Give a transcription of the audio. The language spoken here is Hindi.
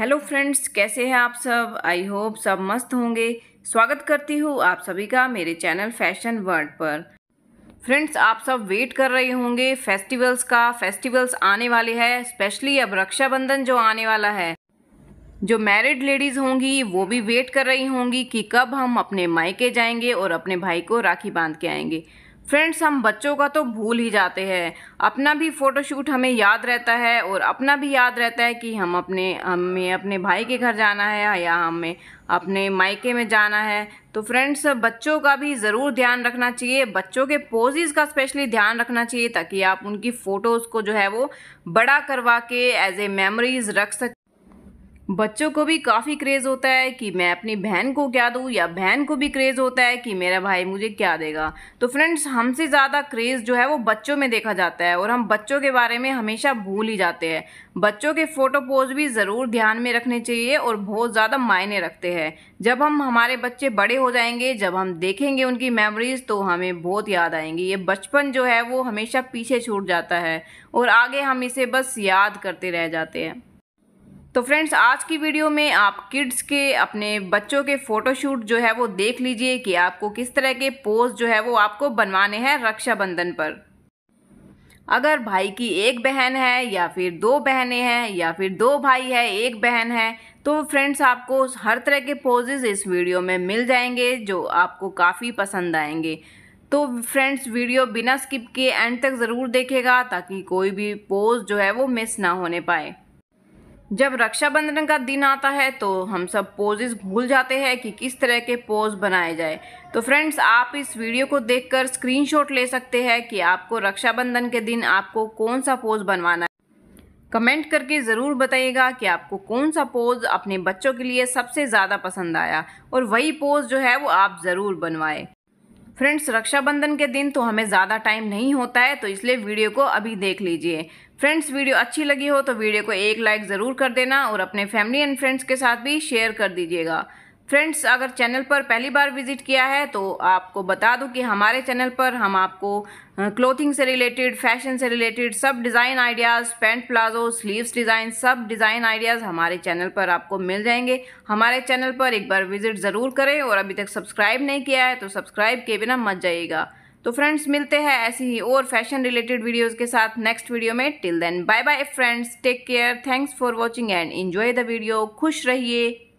हेलो फ्रेंड्स कैसे हैं आप सब आई होप सब मस्त होंगे स्वागत करती हूँ आप सभी का मेरे चैनल फैशन वर्ल्ड पर फ्रेंड्स आप सब वेट कर रहे होंगे फेस्टिवल्स का फेस्टिवल्स आने वाले हैं स्पेशली अब रक्षाबंधन जो आने वाला है जो मैरिड लेडीज़ होंगी वो भी वेट कर रही होंगी कि कब हम अपने मायके जाएंगे और अपने भाई को राखी बांध के आएंगे फ्रेंड्स हम बच्चों का तो भूल ही जाते हैं अपना भी फ़ोटोशूट हमें याद रहता है और अपना भी याद रहता है कि हम अपने हमें अपने भाई के घर जाना है या हमें अपने मायके में जाना है तो फ्रेंड्स बच्चों का भी ज़रूर ध्यान रखना चाहिए बच्चों के पोजेज़ का स्पेशली ध्यान रखना चाहिए ताकि आप उनकी फ़ोटोज़ को जो है वो बड़ा करवा के एज ए मेमोरीज़ रख सक बच्चों को भी काफ़ी क्रेज़ होता है कि मैं अपनी बहन को क्या दूँ या बहन को भी क्रेज़ होता है कि मेरा भाई मुझे क्या देगा तो फ्रेंड्स हमसे ज़्यादा क्रेज़ जो है वो बच्चों में देखा जाता है और हम बच्चों के बारे में हमेशा भूल ही जाते हैं बच्चों के फ़ोटो पोज भी ज़रूर ध्यान में रखने चाहिए और बहुत ज़्यादा मायने रखते हैं जब हम हमारे बच्चे बड़े हो जाएंगे जब हम देखेंगे उनकी मेमोरीज़ तो हमें बहुत याद आएंगी ये बचपन जो है वो हमेशा पीछे छूट जाता है और आगे हम इसे बस याद करते रह जाते हैं तो फ्रेंड्स आज की वीडियो में आप किड्स के अपने बच्चों के फ़ोटोशूट जो है वो देख लीजिए कि आपको किस तरह के पोज जो है वो आपको बनवाने हैं रक्षाबंधन पर अगर भाई की एक बहन है या फिर दो बहनें हैं या फिर दो भाई है एक बहन है तो फ्रेंड्स आपको हर तरह के पोजेज़ इस वीडियो में मिल जाएंगे जो आपको काफ़ी पसंद आएंगे तो फ्रेंड्स वीडियो बिना स्किप किए एंड तक ज़रूर देखेगा ताकि कोई भी पोज जो है वो मिस ना होने पाए जब रक्षाबंधन का दिन आता है तो हम सब पोजेज भूल जाते हैं कि किस तरह के पोज बनाए जाए तो फ्रेंड्स आप इस वीडियो को देखकर स्क्रीनशॉट ले सकते हैं कि आपको रक्षाबंधन के दिन आपको कौन सा पोज बनवाना है कमेंट करके ज़रूर बताइएगा कि आपको कौन सा पोज अपने बच्चों के लिए सबसे ज़्यादा पसंद आया और वही पोज जो है वो आप ज़रूर बनवाएं फ्रेंड्स रक्षाबंधन के दिन तो हमें ज़्यादा टाइम नहीं होता है तो इसलिए वीडियो को अभी देख लीजिए फ्रेंड्स वीडियो अच्छी लगी हो तो वीडियो को एक लाइक ज़रूर कर देना और अपने फैमिली एंड फ्रेंड्स के साथ भी शेयर कर दीजिएगा फ्रेंड्स अगर चैनल पर पहली बार विजिट किया है तो आपको बता दूं कि हमारे चैनल पर हम आपको क्लोथिंग से रिलेटेड फैशन से रिलेटेड सब design ideas pant palazzo sleeves design सब डिज़ाइन आइडियाज़ हमारे चैनल पर आपको मिल जाएंगे हमारे चैनल पर एक बार विजिट ज़रूर करें और अभी तक सब्सक्राइब नहीं किया है तो सब्सक्राइब किए बिना मत जाइएगा तो फ्रेंड्स मिलते हैं ऐसी ही और फैशन रिलेटेड वीडियोज़ के साथ नेक्स्ट वीडियो में till then bye bye friends take care thanks for watching and enjoy the video खुश रहिए